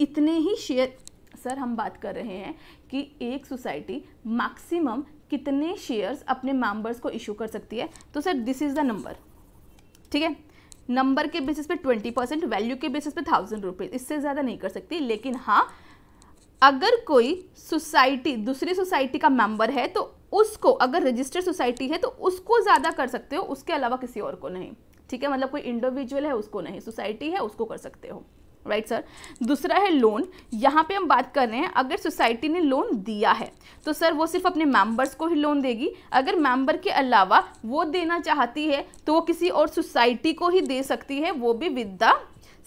A: इतने ही शेयर सर हम बात कर रहे हैं कि एक सोसाइटी मैक्सिमम कितने शेयर्स अपने मेंबर्स को इशू कर सकती है तो sir this is the number ठीक है नंबर के बेसिस पे ट्वेंटी परसेंट वैल्यू के बेसिस पे थाउजेंड रुपीज़ इससे ज़्यादा नहीं कर सकती लेकिन हाँ अगर कोई सोसाइटी दूसरी सोसाइटी का मेंबर है तो उसको अगर रजिस्टर्ड सोसाइटी है तो उसको ज़्यादा कर सकते हो उसके अलावा किसी और को नहीं ठीक है मतलब कोई इंडिविजुअल है उसको नहीं सोसाइटी है उसको कर सकते हो राइट right, सर दूसरा है लोन यहाँ पे हम बात कर रहे हैं अगर सोसाइटी ने लोन दिया है तो सर वो सिर्फ अपने मेंबर्स को ही लोन देगी अगर मेंबर के अलावा वो देना चाहती है तो वो किसी और सोसाइटी को ही दे सकती है वो भी with the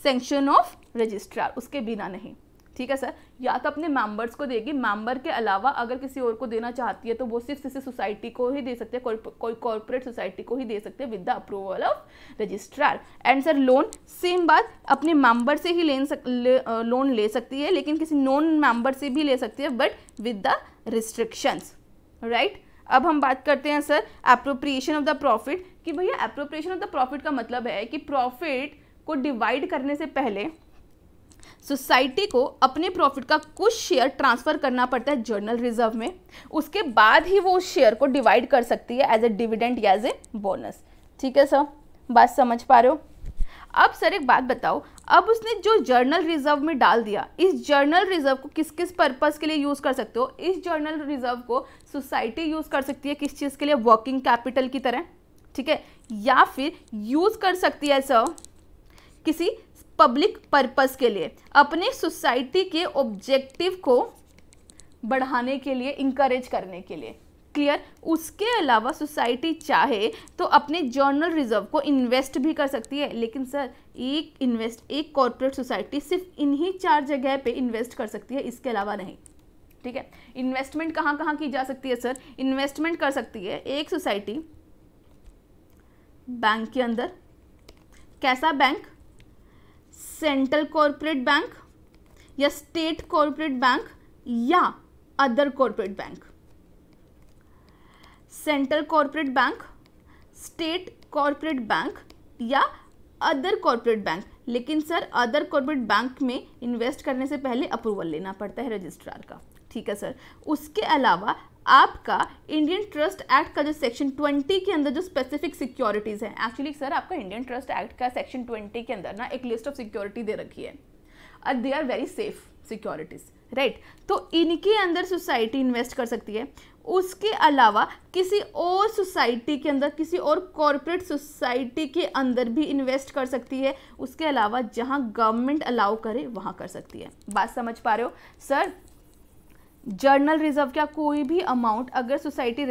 A: sanction of registrar उसके बिना नहीं ठीक है सर या तो अपने मेंबर्स को देगी मेंबर के अलावा अगर किसी और को देना चाहती है तो वो सिर्फ किसी सोसाइटी को ही दे सकते हैं कोई कॉर्पोरेट सोसाइटी को ही दे सकते हैं with the approval of registrar and sir loan same बात अपने मेंबर से ही ले सक लोन ले सकती है लेकिन किसी नॉन मेंबर से भी ले सकती है but with the restrictions right अब हम बात करते हैं sir appropriation of the profit कि भैया अप्रोप्रिएशन ऑफ द प्रॉफिट का मतलब है कि प्रॉफिट को डिवाइड करने से पहले सोसाइटी को अपने प्रॉफिट का कुछ शेयर ट्रांसफ़र करना पड़ता है जर्नल रिजर्व में उसके बाद ही वो उस शेयर को डिवाइड कर सकती है एज ए डिविडेंट या एज ए बोनस ठीक है सर बात समझ पा रहे हो अब सर एक बात बताओ अब उसने जो जर्नल रिजर्व में डाल दिया इस जर्नल रिजर्व को किस किस पर्पज़ के लिए यूज़ कर सकते हो इस जर्नल रिजर्व को सोसाइटी यूज़ कर सकती है किस चीज़ के लिए वर्किंग कैपिटल की तरह ठीक है या फिर यूज़ कर सकती है सर किसी पब्लिक पर्पस के लिए अपने सोसाइटी के ऑब्जेक्टिव को बढ़ाने के लिए इंकरेज करने के लिए क्लियर उसके अलावा सोसाइटी चाहे तो अपने जर्नल रिजर्व को इन्वेस्ट भी कर सकती है लेकिन सर एक इन्वेस्ट एक कॉरपोरेट सोसाइटी सिर्फ इन्हीं चार जगह पे इन्वेस्ट कर सकती है इसके अलावा नहीं ठीक है इन्वेस्टमेंट कहाँ कहाँ की जा सकती है सर इन्वेस्टमेंट कर सकती है एक सोसाइटी बैंक के अंदर कैसा बैंक सेंट्रल कॉरपोरेट बैंक या स्टेट कॉरपोरेट बैंक या other corporate bank central corporate bank state corporate bank या अदर कॉरपोरेट बैंक लेकिन सर अदर कॉरपोरेट बैंक में इन्वेस्ट करने से पहले अप्रूवल लेना पड़ता है रजिस्ट्रार का ठीक है सर उसके अलावा आपका इंडियन ट्रस्ट एक्ट का जो सेक्शन 20 के अंदर जो स्पेसिफिक सिक्योरिटीज़ हैं एक्चुअली सर आपका इंडियन ट्रस्ट एक्ट का सेक्शन 20 के अंदर ना एक लिस्ट ऑफ सिक्योरिटी दे रखी है और they are very safe securities right तो इनके अंदर सोसाइटी इन्वेस्ट कर सकती है उसके अलावा किसी और सोसाइटी के अंदर किसी और कॉरपोरेट सोसाइटी के अंदर भी इन्वेस्ट कर सकती है उसके अलावा जहां गवर्नमेंट अलाउ करे वहां कर सकती है बात समझ पा रहे हो सर जर्नल रिजर्व का कोई भी अमाउंट अगर सोसाइटी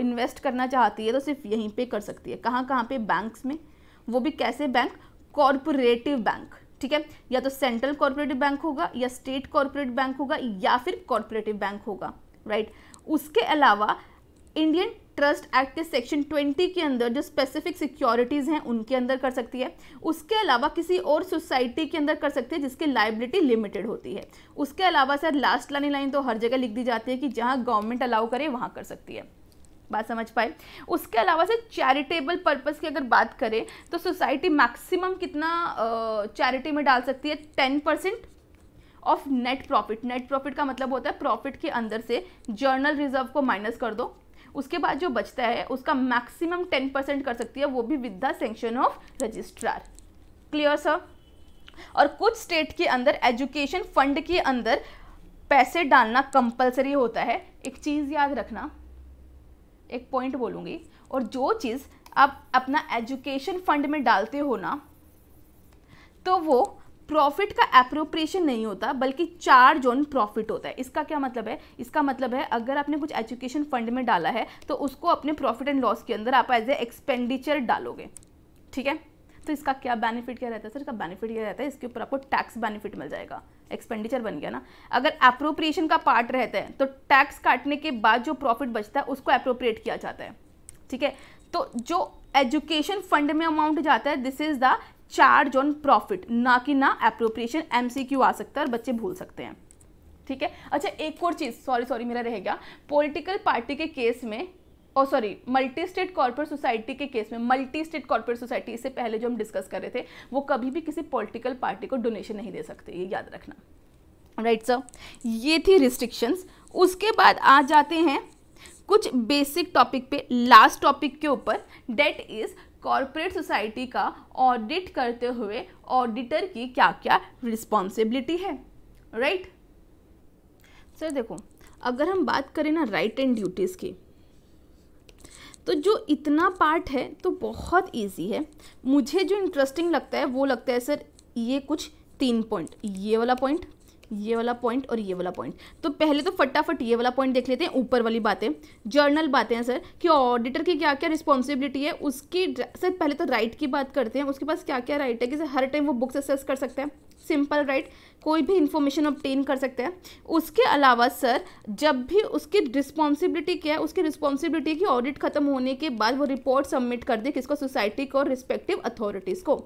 A: इन्वेस्ट करना चाहती है तो सिर्फ यहीं पे कर सकती है कहाँ कहाँ पे बैंक्स में वो भी कैसे बैंक कॉरपोरेटिव बैंक ठीक है या तो सेंट्रल कॉरपोरेटिव बैंक होगा या स्टेट कॉरपोरेट बैंक होगा या फिर कॉरपोरेटिव बैंक होगा राइट उसके अलावा इंडियन ट्रस्ट एक्ट के सेक्शन 20 के अंदर जो स्पेसिफिक सिक्योरिटीज़ हैं उनके अंदर कर सकती है उसके अलावा किसी और सोसाइटी के अंदर कर सकती है जिसकी लाइबिलिटी लिमिटेड होती है उसके अलावा सर लास्ट लाने लाइन तो हर जगह लिख दी जाती है कि जहाँ गवर्नमेंट अलाउ करे वहाँ कर सकती है बात समझ पाए उसके अलावा से चैरिटेबल पर्पज़ की अगर बात करें तो सोसाइटी मैक्सिमम कितना चैरिटी में डाल सकती है ten percent of net profit net profit का मतलब होता है प्रॉफिट के अंदर से जर्नल रिजर्व को माइनस कर दो उसके बाद जो बचता है उसका मैक्सिमम टेन परसेंट कर सकती है वो भी with the sanction of registrar clear sir और कुछ स्टेट के अंदर एजुकेशन फंड के अंदर पैसे डालना कंपलसरी होता है एक चीज़ याद रखना एक पॉइंट बोलूँगी और जो चीज़ आप अपना एजुकेशन फंड में डालते हो ना तो वो प्रॉफिट का अप्रोप्रिएशन नहीं होता बल्कि चार्ज ऑन प्रॉफिट होता है इसका क्या मतलब है इसका मतलब है अगर आपने कुछ एजुकेशन फंड में डाला है तो उसको अपने प्रॉफिट एंड लॉस के अंदर आप एज ए एक्सपेंडिचर डालोगे ठीक है तो इसका क्या बेनिफिट क्या रहता है सर इसका बेनिफिट क्या रहता है इसके ऊपर आपको टैक्स बेनिफिट मिल जाएगा एक्सपेंडिचर बन गया ना अगर अप्रोप्रिएशन का पार्ट रहता है तो टैक्स काटने के बाद जो प्रॉफिट बचता है उसको अप्रोप्रिएट किया जाता है ठीक है तो जो एजुकेशन फंड में अमाउंट जाता है this is the charge on profit ना कि ना अप्रोप्रिएशन एमसीक्यू आ सकता है और बच्चे भूल सकते हैं ठीक है अच्छा एक और चीज़ सॉरी सॉरी मेरा रहेगा पॉलिटिकल पार्टी के केस में और sorry multi state corporate society के केस में मल्टी स्टेट कॉर्पोरेट सोसाइटी इससे पहले जो हम डिस्कस कर रहे थे वो कभी भी किसी पॉलिटिकल पार्टी को डोनेशन नहीं दे सकते ये याद रखना राइट सर ये थी रिस्ट्रिक्शंस उसके बाद आ जाते हैं कुछ बेसिक टॉपिक पे लास्ट टॉपिक के ऊपर डेट इज़ कॉरपोरेट सोसाइटी का ऑडिट करते हुए ऑडिटर की क्या क्या रिस्पॉन्सिबिलिटी है राइट right? सर देखो अगर हम बात करें ना राइट एंड ड्यूटीज़ की तो जो इतना पार्ट है तो बहुत इजी है मुझे जो इंटरेस्टिंग लगता है वो लगता है सर ये कुछ तीन पॉइंट ये वाला पॉइंट ये वाला पॉइंट और ये वाला पॉइंट तो पहले तो फटाफट ये वाला पॉइंट देख लेते हैं ऊपर वाली बातें जर्नल बातें हैं सर कि ऑडिटर की क्या क्या रिस्पॉन्सिबिलिटी है उसकी सर पहले तो राइट की बात करते हैं उसके पास क्या क्या राइट है कि सर हर टाइम वो बुक्स एक्सेस कर सकते हैं सिंपल राइट कोई भी इन्फॉर्मेशन ऑप्टेन कर सकते हैं उसके अलावा सर जब भी उसकी रिस्पॉन्सिबिलिटी क्या है उसकी रिस्पॉन्सिबिलिटी की ऑडिट खत्म होने के बाद वो रिपोर्ट सबमिट कर दे किसको सोसाइटी को और रिस्पेक्टिव अथॉरिटीज़ को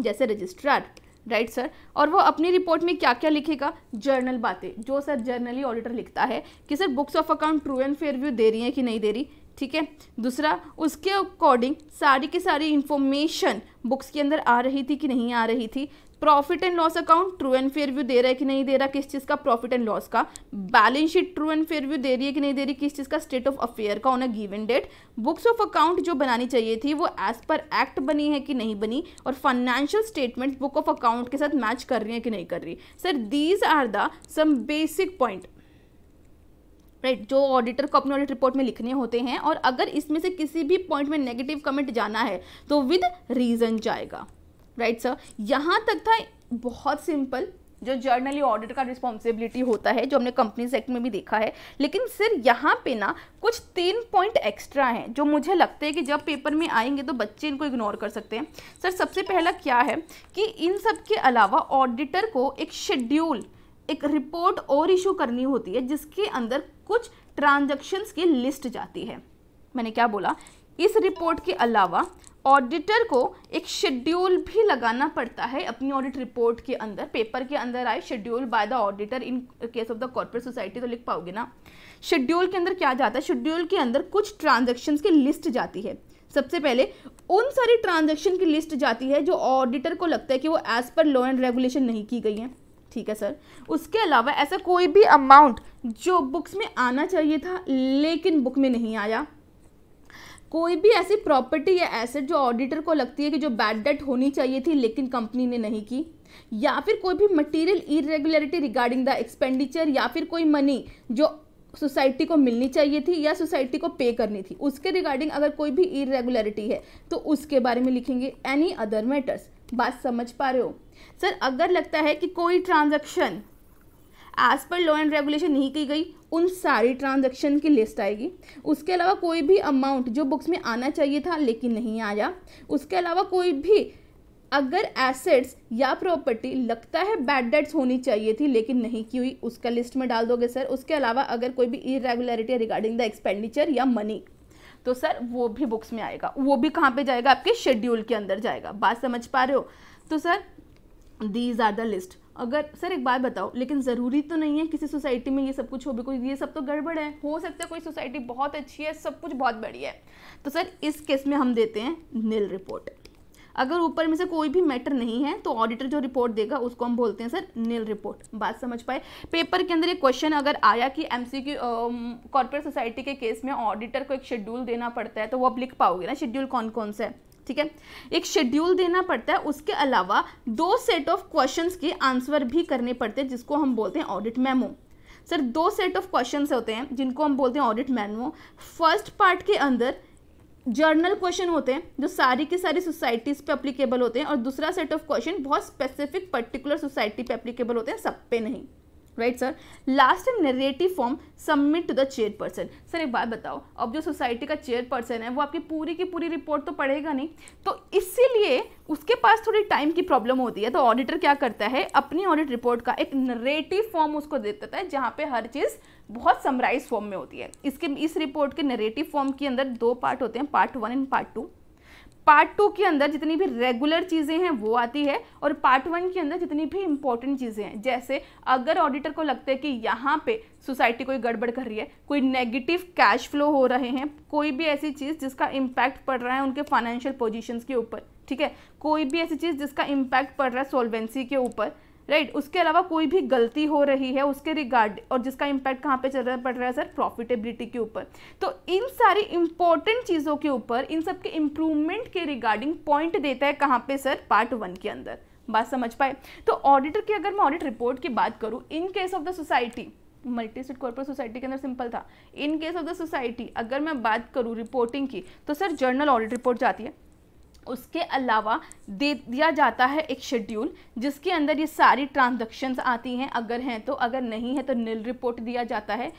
A: जैसे रजिस्ट्रार राइट सर और वो अपनी रिपोर्ट में क्या क्या लिखेगा जर्नल बातें जो सर जर्नली ऑडिटर लिखता है कि sir books of account true and fair view दे रही है कि नहीं दे रही ठीक है दूसरा उसके अकॉर्डिंग सारी की सारी इन्फॉर्मेशन बुक्स के अंदर आ रही थी कि नहीं आ रही थी profit and loss account true and fair view दे रहा है कि नहीं दे रहा किस चीज़ का प्रॉफिट एंड लॉस का balance sheet true and fair view दे रही है कि नहीं दे रही किस चीज़ का स्टेट ऑफ अफेयर का on a given date books of account जो बनानी चाहिए थी वो एज पर एक्ट बनी है कि नहीं बनी और financial statement book of account के साथ मैच कर रही है कि नहीं कर रही sir these are the some basic point right right, जो ऑडिटर को अपने ऑडिट रिपोर्ट में लिखने होते हैं और अगर इसमें से किसी भी पॉइंट में नेगेटिव कमेंट जाना है तो विद रीज़न जाएगा राइट सर यहाँ तक था बहुत सिंपल जो जर्नली ऑडिट का रिस्पॉन्सिबिलिटी होता है जो हमने कंपनीज एक्ट में भी देखा है लेकिन सिर्फ यहाँ पे ना कुछ तीन पॉइंट एक्स्ट्रा हैं जो मुझे लगते हैं कि जब पेपर में आएंगे तो बच्चे इनको इग्नोर कर सकते हैं सर सबसे पहला क्या है कि इन सब के अलावा ऑडिटर को एक शेड्यूल एक रिपोर्ट और इशू करनी होती है जिसके अंदर कुछ ट्रांजेक्शन्स की लिस्ट जाती है मैंने क्या बोला इस रिपोर्ट के अलावा ऑडिटर को एक शेड्यूल भी लगाना पड़ता है अपनी ऑडिट रिपोर्ट के अंदर पेपर के अंदर आए schedule by the auditor in case of the corporate society तो लिख पाओगे ना शेड्यूल के अंदर क्या जाता है शेड्यूल के अंदर कुछ ट्रांजेक्शन की लिस्ट जाती है सबसे पहले उन सारी ट्रांजेक्शन की लिस्ट जाती है जो ऑडिटर को लगता है कि वो as per law and regulation नहीं की गई है ठीक है सर उसके अलावा ऐसा कोई भी अमाउंट जो बुक्स में आना चाहिए था लेकिन बुक में नहीं आया कोई भी ऐसी प्रॉपर्टी या एसेट जो ऑडिटर को लगती है कि जो बैड डेट होनी चाहिए थी लेकिन कंपनी ने नहीं की या फिर कोई भी material irregularity regarding the expenditure या फिर कोई मनी जो सोसाइटी को मिलनी चाहिए थी या सोसाइटी को पे करनी थी उसके रिगार्डिंग अगर कोई भी इरेगुलरिटी है तो उसके बारे में लिखेंगे एनी अदर मैटर्स बात समझ पा रहे हो सर अगर लगता है कि कोई transaction as per law and regulation नहीं की गई उन सारी ट्रांजैक्शन की लिस्ट आएगी उसके अलावा कोई भी अमाउंट जो बुक्स में आना चाहिए था लेकिन नहीं आया उसके अलावा कोई भी अगर एसेट्स या प्रॉपर्टी लगता है बैड डेट्स होनी चाहिए थी लेकिन नहीं की हुई उसका लिस्ट में डाल दोगे सर उसके अलावा अगर कोई भी इरेगुलरिटी रिगार्डिंग द एक्सपेंडिचर या मनी तो सर वो भी बुक्स में आएगा वो भी कहाँ पे जाएगा आपके शेड्यूल के अंदर जाएगा बात समझ पा रहे हो तो sir these are the list अगर सर एक बात बताओ लेकिन ज़रूरी तो नहीं है किसी सोसाइटी में ये सब कुछ हो बिकॉज ये सब तो गड़बड़ है हो सकता है कोई सोसाइटी बहुत अच्छी है सब कुछ बहुत बढ़िया है तो सर इस केस में हम देते हैं नील रिपोर्ट अगर ऊपर में से कोई भी मैटर नहीं है तो ऑडिटर जो रिपोर्ट देगा उसको हम बोलते हैं सर नील रिपोर्ट बात समझ पाए पेपर के अंदर एक क्वेश्चन अगर आया कि एम सी कॉर्पोरेट सोसाइटी के केस में ऑडिटर को एक शेड्यूल देना पड़ता है तो वो आप लिख पाओगे ना शेड्यूल कौन कौन सा है ठीक है एक शेड्यूल देना पड़ता है उसके अलावा दो सेट ऑफ क्वेश्चंस के आंसर भी करने पड़ते हैं जिसको हम बोलते हैं ऑडिट मेमो सर दो सेट ऑफ क्वेश्चन होते हैं जिनको हम बोलते हैं ऑडिट मेमो फर्स्ट पार्ट के अंदर जर्नल क्वेश्चन होते हैं जो सारी की सारी सोसाइटीज़ पे अप्लीकेबल होते हैं और दूसरा सेट ऑफ क्वेश्चन बहुत स्पेसिफिक पर्टिकुलर सोसाइटी पे अप्लीकेबल होते हैं सब पे नहीं right sir last and narrative form submit to the chairperson sir एक बात बताओ अब जो सोसाइटी का चेयर पर्सन है वो आपकी पूरी की पूरी रिपोर्ट तो पढ़ेगा नहीं तो इसीलिए उसके पास थोड़ी टाइम की प्रॉब्लम होती है तो ऑडिटर क्या करता है अपनी ऑडिट रिपोर्ट का एक नरेटिव फॉर्म उसको दे देता है जहाँ पे हर चीज़ बहुत समराइज फॉर्म में होती है इसके इस रिपोर्ट के नरेटिव फॉर्म के अंदर दो पार्ट होते हैं part one and part two part two के अंदर जितनी भी रेगुलर चीज़ें हैं वो आती है और पार्ट वन के अंदर जितनी भी इंपॉर्टेंट चीज़ें हैं जैसे अगर ऑडिटर को लगता है कि यहाँ पे सोसाइटी कोई गड़बड़ कर रही है कोई नेगेटिव कैश फ्लो हो रहे हैं कोई भी ऐसी चीज़ जिसका इम्पैक्ट पड़ रहा है उनके फाइनेंशियल पोजिशन के ऊपर ठीक है कोई भी ऐसी चीज़ जिसका इम्पैक्ट पड़ रहा है सोलवेंसी के ऊपर राइट उसके अलावा कोई भी गलती हो रही है उसके रिगार्ड और जिसका इम्पैक्ट कहाँ पे चल रहा पड़ रहा है सर प्रॉफिटेबिलिटी के ऊपर तो इन सारी इंपॉर्टेंट चीज़ों के ऊपर इन सब के इम्प्रूवमेंट के रिगार्डिंग पॉइंट देता है कहाँ पे सर पार्ट वन के अंदर बात समझ पाए तो ऑडिटर की अगर मैं ऑडिट रिपोर्ट की बात करूँ in case of the society multi state corporate society के अंदर सिंपल था in case of the society अगर मैं बात करूँ रिपोर्टिंग की तो सर जर्नल ऑडिट रिपोर्ट जाती है उसके अलावा दे दिया जाता है एक शेड्यूल जिसके अंदर ये सारी ट्रांजेक्शन्स आती हैं अगर हैं तो अगर नहीं है तो नील रिपोर्ट दिया जाता है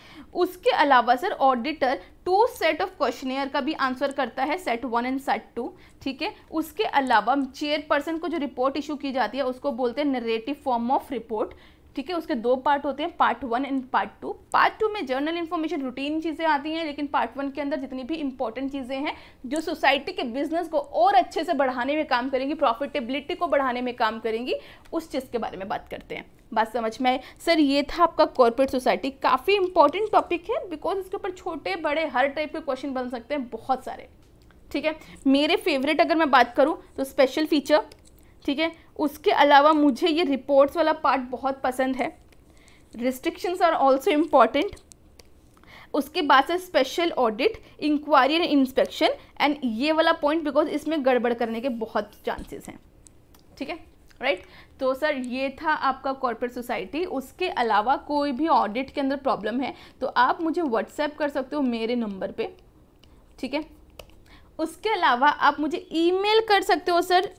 A: उसके अलावा sir auditor two set of questionnaire का भी आंसर करता है set one and set two ठीक है उसके अलावा चेयरपर्सन को जो रिपोर्ट इशू की जाती है उसको बोलते हैं नरेटिव फॉर्म ऑफ रिपोर्ट ठीक है उसके दो पार्ट होते हैं part one and part two part two में जर्नल इन्फॉर्मेशन रूटीन चीज़ें आती हैं लेकिन पार्ट वन के अंदर जितनी भी इंपॉर्टेंट चीज़ें हैं जो सोसाइटी के बिजनेस को और अच्छे से बढ़ाने में काम करेंगी प्रॉफिटेबिलिटी को बढ़ाने में काम करेंगी उस चीज़ के बारे में बात करते हैं बात समझ में आई सर ये था आपका कॉर्पोरेट सोसाइटी काफ़ी इंपॉर्टेंट टॉपिक है बिकॉज इसके ऊपर छोटे बड़े हर टाइप के क्वेश्चन बन सकते हैं बहुत सारे ठीक है मेरे फेवरेट अगर मैं बात करूँ तो स्पेशल फीचर ठीक है उसके अलावा मुझे ये रिपोर्ट्स वाला पार्ट बहुत पसंद है रिस्ट्रिक्शंस आर ऑल्सो इम्पॉर्टेंट उसके बाद से special audit inquiry and inspection and ये वाला पॉइंट बिकॉज इसमें गड़बड़ करने के बहुत चांसेस हैं ठीक है राइट right? तो सर ये था आपका कॉर्पोरेट सोसाइटी उसके अलावा कोई भी ऑडिट के अंदर प्रॉब्लम है तो आप मुझे व्हाट्सएप कर सकते हो मेरे नंबर पे ठीक है उसके अलावा आप मुझे ईमेल कर सकते हो सर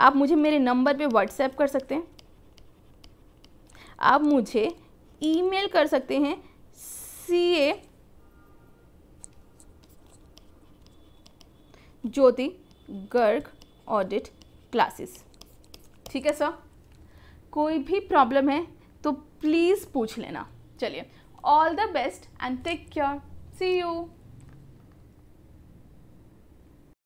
A: आप मुझे मेरे नंबर पे व्हाट्सएप कर सकते हैं आप मुझे ईमेल कर सकते हैं C A Jyoti Garg audit classes ठीक है सर कोई भी प्रॉब्लम है तो प्लीज़ पूछ लेना चलिए all the best and take care see you